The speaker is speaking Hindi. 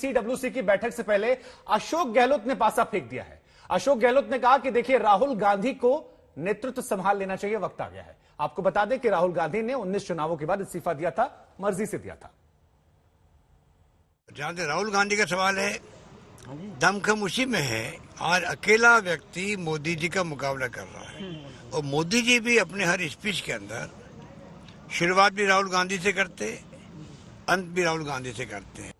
सीडब्ल्यूसी की बैठक से पहले अशोक गहलोत ने पासा फेंक दिया है अशोक गहलोत ने कहा कि देखिए राहुल गांधी को नेतृत्व संभाल लेना चाहिए वक्त आ गया है आपको बता दें कि राहुल गांधी ने 19 चुनावों के बाद इस्तीफा दिया था मर्जी से दिया था जहां राहुल गांधी का सवाल है दमखम उसी में है आज अकेला व्यक्ति मोदी जी का मुकाबला कर रहा है और मोदी जी भी अपने हर स्पीच के अंदर शुरुआत भी राहुल गांधी से करते अंत भी राहुल गांधी से करते हैं